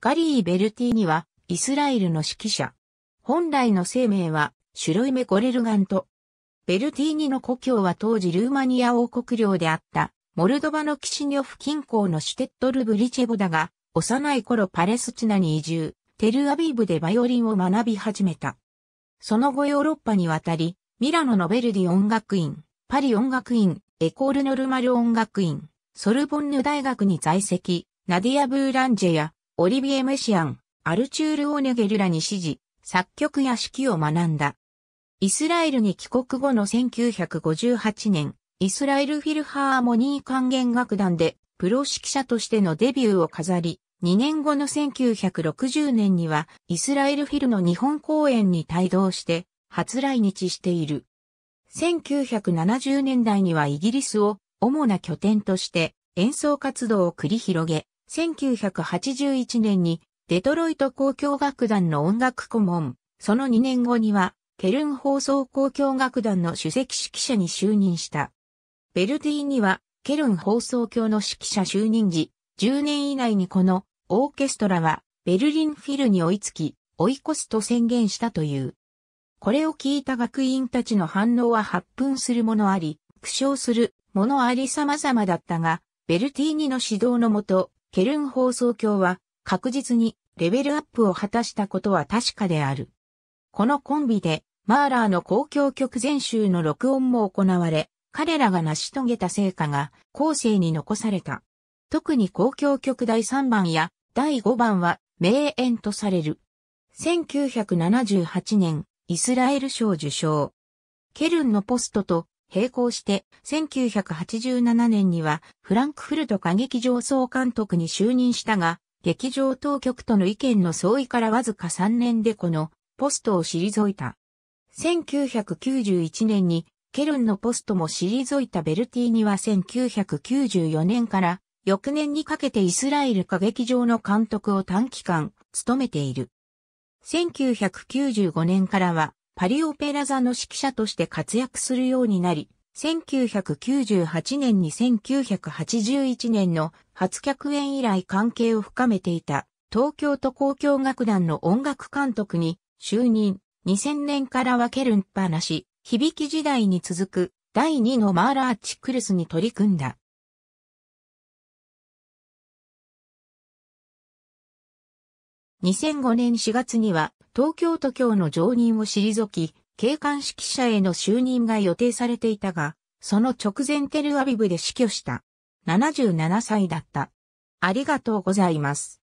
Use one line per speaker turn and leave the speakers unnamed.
ガリー・ベルティーニは、イスラエルの指揮者。本来の生命は、シュロイメ・ゴレルガント。ベルティーニの故郷は当時ルーマニア王国領であった、モルドバのキシニョフ近郊のシュテットル・ブリチェボだが、幼い頃パレスチナに移住、テルアビーブでバイオリンを学び始めた。その後ヨーロッパに渡り、ミラノのベルディ音楽院、パリ音楽院、エコール・ノルマル音楽院、ソルボンヌ大学に在籍、ナディア・ブーランジェやオリビエ・メシアン、アルチュール・オネゲルらに指示、作曲や指揮を学んだ。イスラエルに帰国後の1958年、イスラエルフィルハーモニー管弦楽団でプロ指揮者としてのデビューを飾り、2年後の1960年にはイスラエルフィルの日本公演に帯同して初来日している。1970年代にはイギリスを主な拠点として演奏活動を繰り広げ、1981年にデトロイト交響楽団の音楽顧問、その2年後にはケルン放送交響楽団の首席指揮者に就任した。ベルディにはケルン放送協の指揮者就任時、10年以内にこのオーケストラはベルリンフィルに追いつき、追い越すと宣言したという。これを聞いた学員たちの反応は発奮するものあり、苦笑するものあり様々だったが、ベルティーニの指導のもと、ケルン放送協は確実にレベルアップを果たしたことは確かである。このコンビで、マーラーの公共曲全集の録音も行われ、彼らが成し遂げた成果が後世に残された。特に公共曲第3番や第5番は名演とされる。1978年、イスラエル賞受賞。ケルンのポストと並行して、1987年には、フランクフルト歌劇場総監督に就任したが、劇場当局との意見の相違からわずか3年でこの、ポストを退いた。1991年に、ケルンのポストも退いたベルティーニは1994年から、翌年にかけてイスラエル歌劇場の監督を短期間、務めている。1995年からは、パリオペラ座の指揮者として活躍するようになり、1998年に1981年の初客演以来関係を深めていた東京都交響楽団の音楽監督に就任2000年からけるんっぱなし、響き時代に続く第2のマーラーチクルス
に取り組んだ。
2005年4月には東京都教の常任を退き、警官指揮者への就任が予定されていたが、その直前テルアビブで死去した。77歳だった。ありがとうございます。